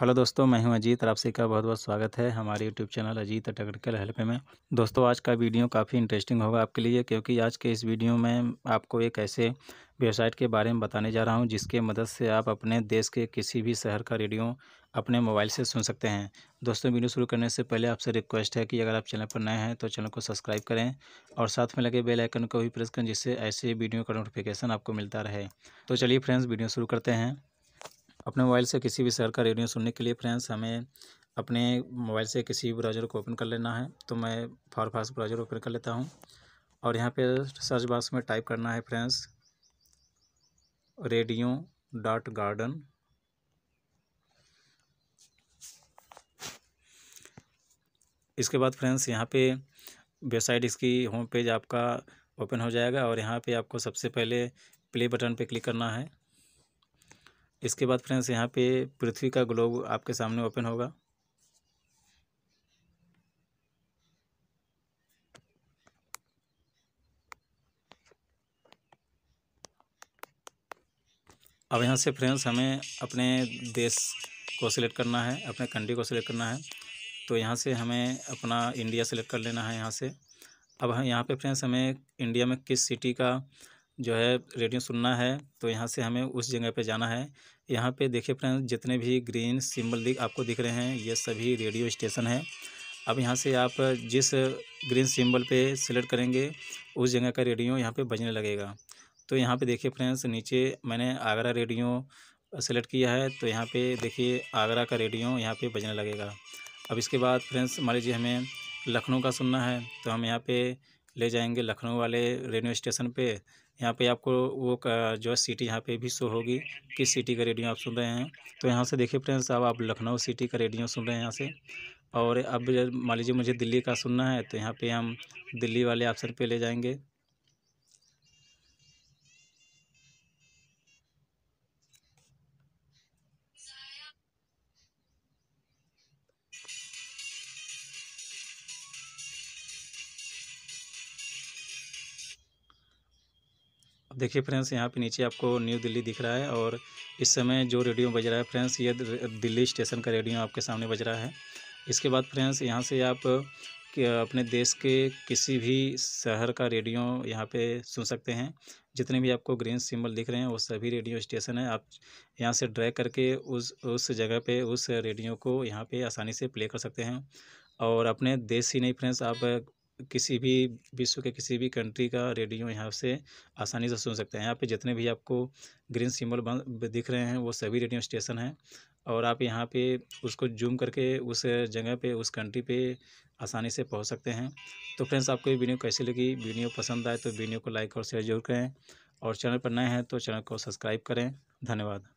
hello दोस्तों मैं हूं अजीत और आप सभी का बहुत बहुत स्वागत है हमारे YouTube channel Ajit technical help में दोस्तों आज का वीडियो काफ़ी इंटरेस्टिंग होगा आपके लिए क्योंकि आज के इस वीडियो में आपको एक ऐसे वेबसाइट के बारे में बताने जा रहा हूं जिसके मदद से आप अपने देश के किसी भी शहर का रेडियो अपने मोबाइल से सुन सकते हैं दोस्तों वीडियो शुरू करने से पहले आपसे रिक्वेस्ट है कि अगर आप चैनल पर नए हैं तो चैनल को सब्सक्राइब करें और साथ में लगे बेल आइकन को भी प्रेस करें जिससे ऐसे वीडियो का नोटिफिकेशन आपको मिलता रहे तो चलिए फ्रेंड्स वीडियो शुरू करते हैं अपने मोबाइल से किसी भी शहर का रेडियो सुनने के लिए फ्रेंड्स हमें अपने मोबाइल से किसी भी ब्राउज़र को ओपन कर लेना है तो मैं फार फास्ट ब्राउज़र ओपन कर लेता हूँ और यहाँ पे सर्च बॉक्स में टाइप करना है फ्रेंड्स रेडियो डॉट गार्डन इसके बाद फ्रेंड्स यहाँ पे वेबसाइट इसकी होम पेज आपका ओपन हो जाएगा और यहाँ पे आपको सबसे पहले प्ले बटन पे क्लिक करना है इसके बाद फ्रेंड्स यहाँ पे पृथ्वी का ग्लोब आपके सामने ओपन होगा अब यहाँ से फ्रेंड्स हमें अपने देश को सिलेक्ट करना है अपने कंट्री को सिलेक्ट करना है तो यहाँ से हमें अपना इंडिया सेलेक्ट कर लेना है यहाँ से अब यहाँ पे फ्रेंड्स हमें इंडिया में किस सिटी का जो है रेडियो सुनना है तो यहाँ से हमें उस जगह पे जाना है यहाँ पे देखिए फ्रेंड्स जितने भी ग्रीन सिंबल दिख आपको दिख रहे हैं ये सभी रेडियो स्टेशन हैं अब यहाँ से आप जिस ग्रीन सिंबल पे सिलेक्ट करेंगे उस जगह का रेडियो यहाँ पे बजने लगेगा तो यहाँ पे देखिए फ्रेंड्स नीचे मैंने आगरा रेडियो सेलेक्ट किया है तो यहाँ पे देखिए आगरा का रेडियो यहाँ पे बजने लगेगा अब इसके बाद फ्रेंड्स मान लीजिए हमें लखनऊ का सुनना है तो हम यहाँ पे ले जाएंगे लखनऊ वाले रेडियो स्टेशन पे यहाँ पे आपको वो जो है सिटी यहाँ पे भी शो होगी किस सिटी का रेडियो आप सुन रहे हैं तो यहाँ से देखिए फ्रेंड्स अब आप लखनऊ सिटी का रेडियो सुन रहे हैं यहाँ से और अब मान लीजिए मुझे दिल्ली का सुनना है तो यहाँ पे हम दिल्ली वाले ऑप्शन पे ले जाएंगे देखिए फ्रेंड्स यहाँ पे नीचे आपको न्यू दिल्ली दिख रहा है और इस समय जो रेडियो बज रहा है फ्रेंड्स ये दिल्ली स्टेशन का रेडियो आपके सामने बज रहा है इसके बाद फ्रेंड्स यहाँ से आप अपने देश के किसी भी शहर का रेडियो यहाँ पे सुन सकते हैं जितने भी आपको ग्रीन सिंबल दिख रहे हैं वो सभी रेडियो स्टेशन है आप यहाँ से ड्रैग करके उस उस जगह पे उस रेडियो को यहाँ पे आसानी से प्ले कर सकते हैं और अपने देश ही नहीं फ्रेंड्स आप किसी भी विश्व के किसी भी कंट्री का रेडियो यहाँ से आसानी से सुन सकते हैं यहाँ पे जितने भी आपको ग्रीन सिंबल बन दिख रहे हैं वो सभी रेडियो स्टेशन हैं और आप यहाँ पे उसको जूम करके उस जगह पे उस कंट्री पे आसानी से पहुँच सकते हैं तो फ्रेंड्स आपको ये वीडियो कैसी लगी वीडियो पसंद आए तो वीडियो को लाइक और शेयर जरूर करें और चैनल पर नए हैं तो चैनल को सब्सक्राइब करें धन्यवाद